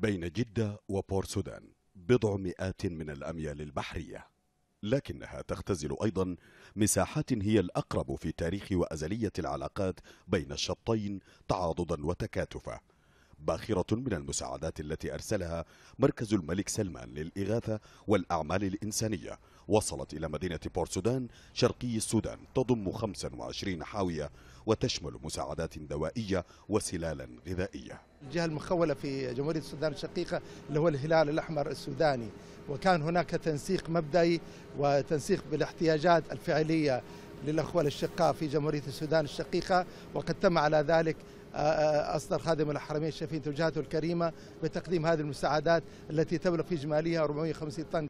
بين جدة وبور سودان بضع مئات من الأميال البحرية لكنها تختزل أيضا مساحات هي الأقرب في تاريخ وأزلية العلاقات بين الشطين تعاضدا وتكاتفا باخرة من المساعدات التي أرسلها مركز الملك سلمان للإغاثة والأعمال الإنسانية وصلت إلى مدينة بورت سودان شرقي السودان تضم 25 حاوية وتشمل مساعدات دوائية وسلالا غذائية الجهة المخولة في جمهورية السودان الشقيقة اللي هو الهلال الأحمر السوداني وكان هناك تنسيق مبدئي وتنسيق بالاحتياجات الفعلية للأخوة الأشقاء في جمهورية السودان الشقيقة وقد تم على ذلك أصدر خادم الحرمين الشريفين توجهاته الكريمة بتقديم هذه المساعدات التي تبلغ في إجماليها 450 طن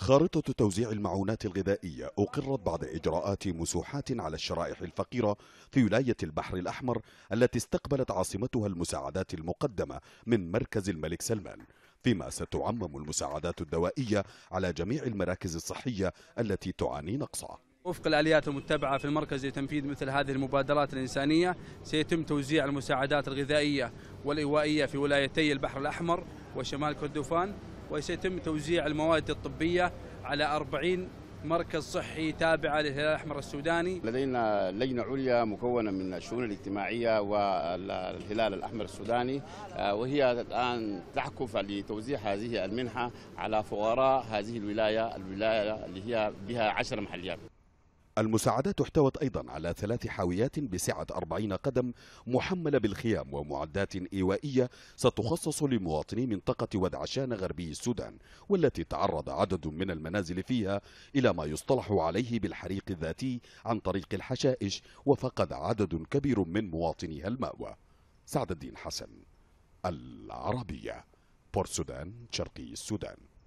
خارطة توزيع المعونات الغذائية أقرت بعد إجراءات مسوحات على الشرائح الفقيرة في ولاية البحر الأحمر التي استقبلت عاصمتها المساعدات المقدمة من مركز الملك سلمان فيما ستعمم المساعدات الدوائية على جميع المراكز الصحية التي تعاني نقصها وفق الآليات المتبعة في المركز لتنفيذ مثل هذه المبادرات الإنسانية سيتم توزيع المساعدات الغذائية والإيوائية في ولايتي البحر الأحمر وشمال كردفان وسيتم توزيع المواد الطبية على 40 مركز صحي تابع للهلال الأحمر السوداني لدينا لجنة عليا مكونة من الشؤون الاجتماعية والهلال الأحمر السوداني آه، وهي الآن تحكف لتوزيع هذه المنحة على فقراء هذه الولاية الولاية اللي هي بها عشر محليات المساعدات احتوت أيضا على ثلاث حاويات بسعة 40 قدم محملة بالخيام ومعدات إيوائية ستخصص لمواطني منطقة ودعشان غربي السودان والتي تعرض عدد من المنازل فيها إلى ما يصطلح عليه بالحريق الذاتي عن طريق الحشائش وفقد عدد كبير من مواطنيها المأوى سعد الدين حسن العربية بورسودان شرقي السودان